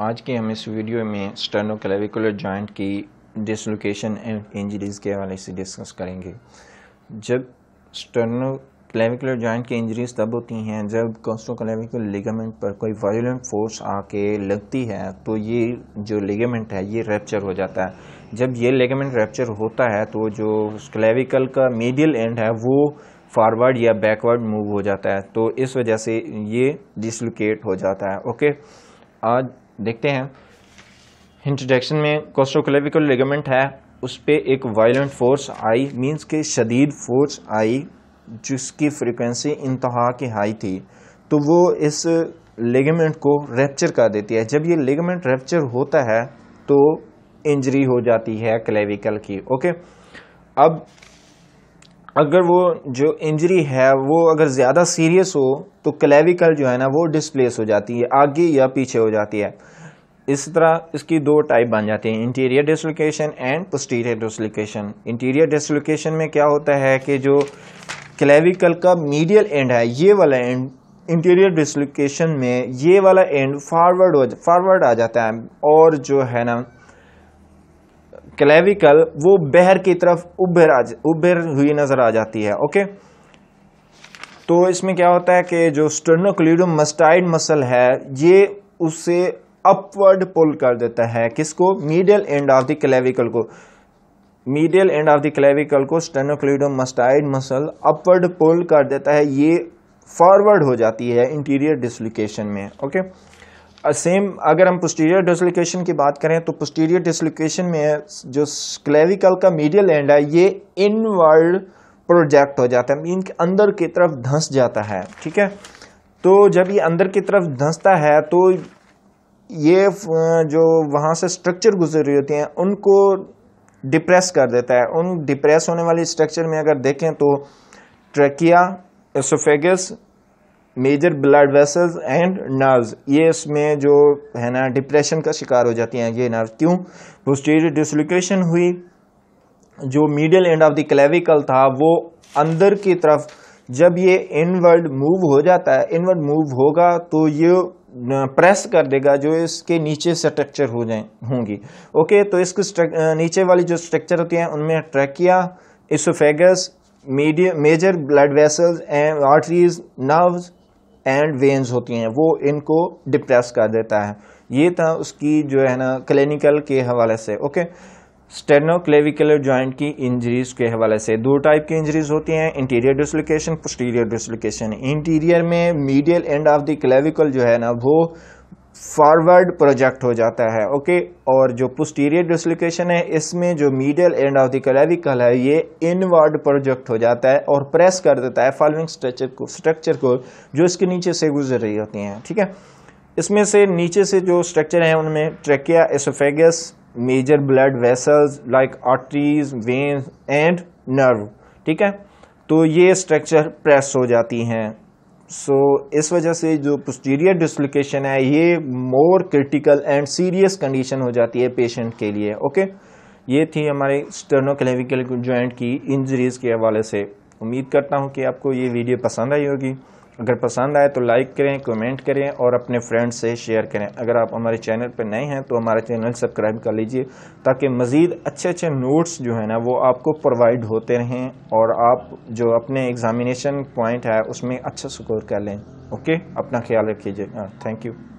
आज के हम इस वीडियो में स्टर्नो क्लेविकुलर जॉइंट की डिसलोकेशन एंड इंजरीज के हवाले से डिस्कस करेंगे जब स्टर्नो क्लेविकुलर जॉइंट की इंजरीज तब होती हैं जब कॉस्टो क्लेविकुलर लिगामेंट पर कोई वायलेंट फोर्स आके लगती है तो ये जो लिगामेंट है ये रैप्चर हो जाता है जब ये लिगामेंट रैप्चर होता है तो जो क्लेविकल का मीडियल एंड है वो फॉरवर्ड या बैकवर्ड मूव हो जाता है तो इस वजह से ये डिसलोकेट हो जाता है ओके आज देखते हैं इंट्रोडक्शन में कोस्टोक्लेविकल लिगामेंट है उस पर एक वायलेंट फोर्स आई मींस के शदीद फोर्स आई जिसकी फ्रिक्वेंसी इंतहा की हाई थी तो वो इस लिगामेंट को रेप्चर कर देती है जब ये लिगामेंट रेप्चर होता है तो इंजरी हो जाती है क्लेविकल की ओके अब अगर वो जो इंजरी है वो अगर ज़्यादा सीरियस हो तो क्लेविकल जो है ना वो डिस्प्लेस हो जाती है आगे या पीछे हो जाती है इस तरह इसकी दो टाइप बन जाती हैं interior dislocation and posterior dislocation interior dislocation में क्या होता है कि जो क्लेविकल का मीडियल एंड है ये वाला एंड इंटीरियर डिसलोकेशन में ये वाला एंड फारवर्ड हो फारवर्ड आ जाता है और जो है ना क्लेविकल वो बहर की तरफ उभर आ उभर हुई नज़र आ जाती है ओके तो इसमें क्या होता है कि जो स्टर्नोक्लिडम मस्टाइड मसल है ये उसे अपवर्ड पुल कर देता है किसको medial end of the clavicle को medial end of the clavicle को स्टर्नोक्लिडम मस्टाइड मसल अपवर्ड पुल कर देता है ये फॉरवर्ड हो जाती है इंटीरियर डिसलिकेशन में ओके okay? सेम अगर हम पोस्टीरियर डिसलोकेशन की बात करें तो पोस्टीरियर डिसलोकेशन में जो क्लेविकल का मीडियल एंड है ये इनवर्ड प्रोजेक्ट हो जाता है इनके अंदर की तरफ धंस जाता है ठीक है तो जब ये अंदर की तरफ धंसता है तो ये जो वहाँ से स्ट्रक्चर गुजर रही होती हैं उनको डिप्रेस कर देता है उन डिप्रेस होने वाली स्ट्रक्चर में अगर देखें तो trachea oesophagus major blood vessels and nerves ये इसमें जो है ना डिप्रेशन का शिकार हो जाती हैं ये नर्व क्यों पोस्टीरियर डिसलोकेशन हुई जो medial end of the clavicle था वो अंदर की तरफ जब ये इनवर्ड मूव हो जाता है इनवर्ड मूव होगा तो ये प्रेस कर देगा जो इसके नीचे स्ट्रक्चर हो जाए होंगी ओके तो इसके नीचे वाली जो स्ट्रक्चर होती हैं उनमें trachea oesophagus major blood vessels and arteries nerves and veins होती हैं वो इनको डिप्रेस कर देता है ये था उसकी जो है ना क्लिनिकल के हवाले से ओके स्टेनोक्लेविकुलर जॉइंट की इंजरीज के हवाले से दो टाइप की इंजरीज होती हैं interior dislocation posterior dislocation anterior में medial end of the clavicle जो है ना वो फॉरवर्ड प्रोजेक्ट हो जाता है ओके और जो पोस्टीरियर डिसलोकेशन है इसमें जो medial end of the clavicle है ये इनवर्ड प्रोजेक्ट हो जाता है और प्रेस कर देता है फॉलोइंग स्ट्रक्चर को स्ट्रक्चर को जो इसके नीचे से गुजर रही होती हैं ठीक है इसमें से नीचे से जो स्ट्रक्चर हैं उनमें trachea oesophagus major blood vessels like arteries veins and nerve ठीक है तो ये स्ट्रक्चर प्रेस हो जाती हैं सो so, इस वजह से जो पोस्टीरियर डिसलोकेशन है ये more critical and serious condition हो जाती है पेशेंट के लिए ओके ये थी हमारे स्टर्नोक्लेविकल जॉइंट की इंजरीज़ के हवाले से उम्मीद करता हूँ कि आपको ये वीडियो पसंद आई होगी अगर पसंद आए तो लाइक करें कमेंट करें और अपने फ्रेंड से शेयर करें अगर आप हमारे चैनल पर नए हैं तो हमारा चैनल सब्सक्राइब कर लीजिए ताकि मज़ीद अच्छे अच्छे नोट्स जो है ना वो आपको प्रोवाइड होते रहें और आप जो अपने एग्ज़ामिनेशन पॉइंट है उसमें अच्छा स्कोर कर लें ओके अपना ख्याल रखिए थैंक हाँ, यू